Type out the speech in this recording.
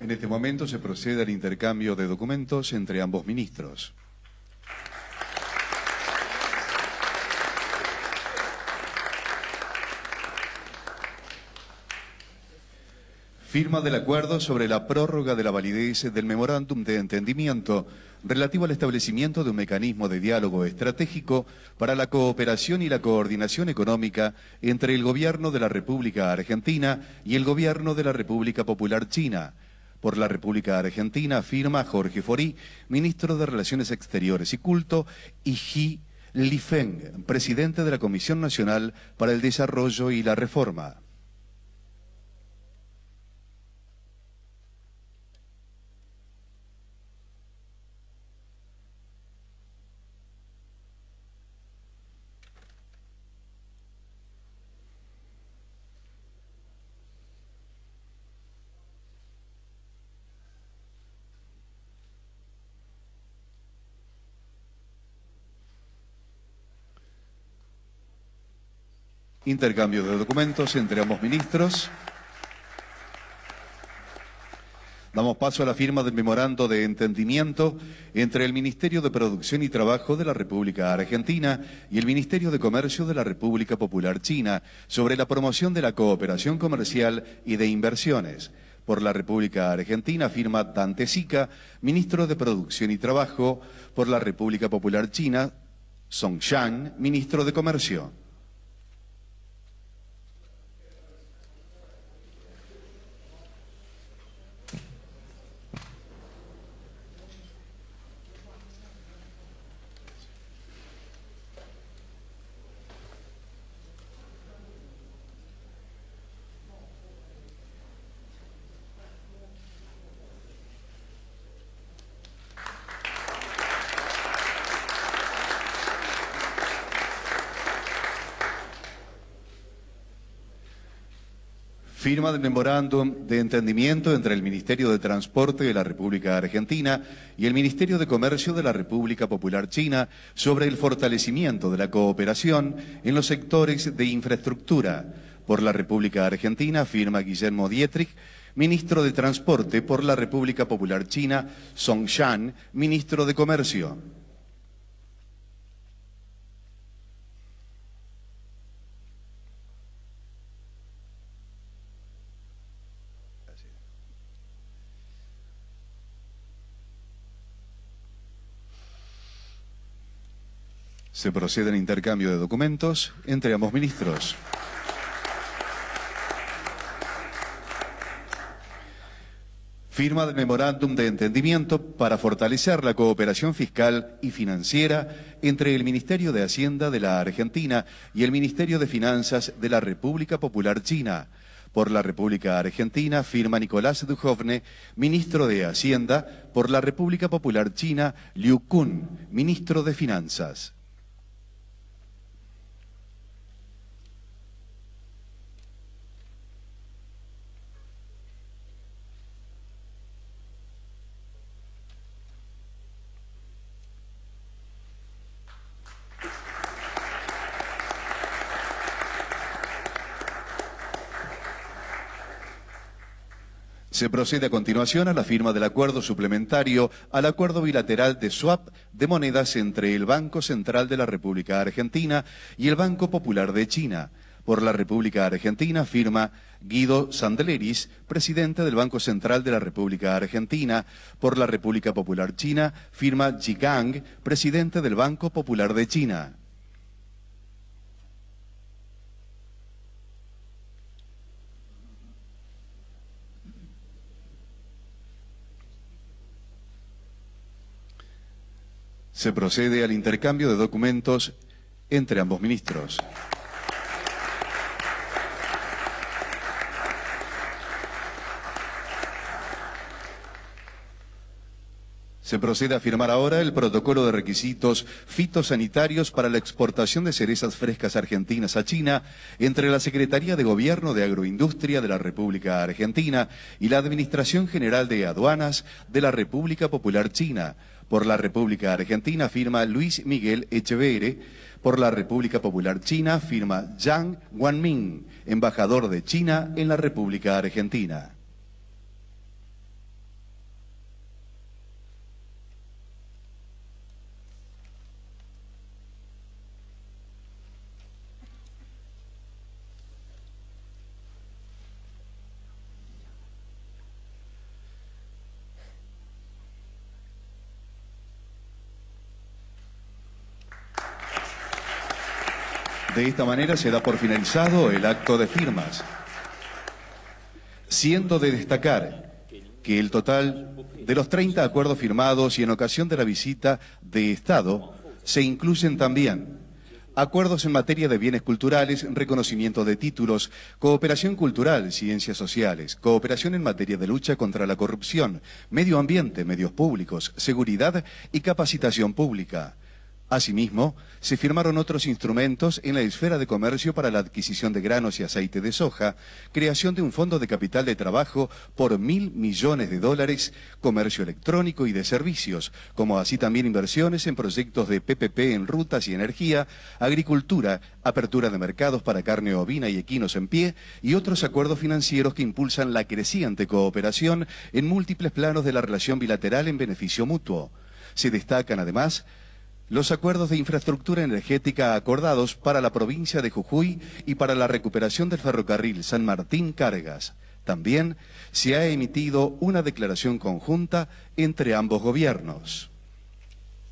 En este momento se procede al intercambio de documentos entre ambos ministros. Firma del acuerdo sobre la prórroga de la validez del memorándum de entendimiento relativo al establecimiento de un mecanismo de diálogo estratégico para la cooperación y la coordinación económica entre el Gobierno de la República Argentina y el Gobierno de la República Popular China por la República Argentina, firma Jorge Forí, ministro de Relaciones Exteriores y Culto, y Ji Lifeng, presidente de la Comisión Nacional para el Desarrollo y la Reforma. intercambio de documentos entre ambos ministros. Damos paso a la firma del memorando de entendimiento entre el Ministerio de Producción y Trabajo de la República Argentina y el Ministerio de Comercio de la República Popular China sobre la promoción de la cooperación comercial y de inversiones. Por la República Argentina firma Dante Sica, ministro de Producción y Trabajo. Por la República Popular China, Song Shang, ministro de Comercio. firma del memorándum de entendimiento entre el Ministerio de Transporte de la República Argentina y el Ministerio de Comercio de la República Popular China sobre el fortalecimiento de la cooperación en los sectores de infraestructura. Por la República Argentina firma Guillermo Dietrich, ministro de Transporte por la República Popular China, Song Shan, ministro de Comercio. Se procede al intercambio de documentos entre ambos ministros. Firma del memorándum de entendimiento para fortalecer la cooperación fiscal y financiera entre el Ministerio de Hacienda de la Argentina y el Ministerio de Finanzas de la República Popular China. Por la República Argentina firma Nicolás Duhovne, ministro de Hacienda. Por la República Popular China, Liu Kun, ministro de Finanzas. Se procede a continuación a la firma del acuerdo suplementario al acuerdo bilateral de swap de monedas entre el Banco Central de la República Argentina y el Banco Popular de China. Por la República Argentina firma Guido Sandleris, presidente del Banco Central de la República Argentina. Por la República Popular China firma Ji Gang, presidente del Banco Popular de China. se procede al intercambio de documentos entre ambos ministros. Se procede a firmar ahora el protocolo de requisitos fitosanitarios para la exportación de cerezas frescas argentinas a China entre la Secretaría de Gobierno de Agroindustria de la República Argentina y la Administración General de Aduanas de la República Popular China por la República Argentina firma Luis Miguel Echeverre. Por la República Popular China firma Yang Guanming, embajador de China en la República Argentina. De esta manera se da por finalizado el acto de firmas, Siento de destacar que el total de los 30 acuerdos firmados y en ocasión de la visita de Estado se incluyen también acuerdos en materia de bienes culturales, reconocimiento de títulos, cooperación cultural, ciencias sociales, cooperación en materia de lucha contra la corrupción, medio ambiente, medios públicos, seguridad y capacitación pública. Asimismo, se firmaron otros instrumentos en la esfera de comercio para la adquisición de granos y aceite de soja, creación de un fondo de capital de trabajo por mil millones de dólares, comercio electrónico y de servicios, como así también inversiones en proyectos de PPP en rutas y energía, agricultura, apertura de mercados para carne ovina y equinos en pie, y otros acuerdos financieros que impulsan la creciente cooperación en múltiples planos de la relación bilateral en beneficio mutuo. Se destacan además los acuerdos de infraestructura energética acordados para la provincia de Jujuy y para la recuperación del ferrocarril San Martín Cargas. También se ha emitido una declaración conjunta entre ambos gobiernos.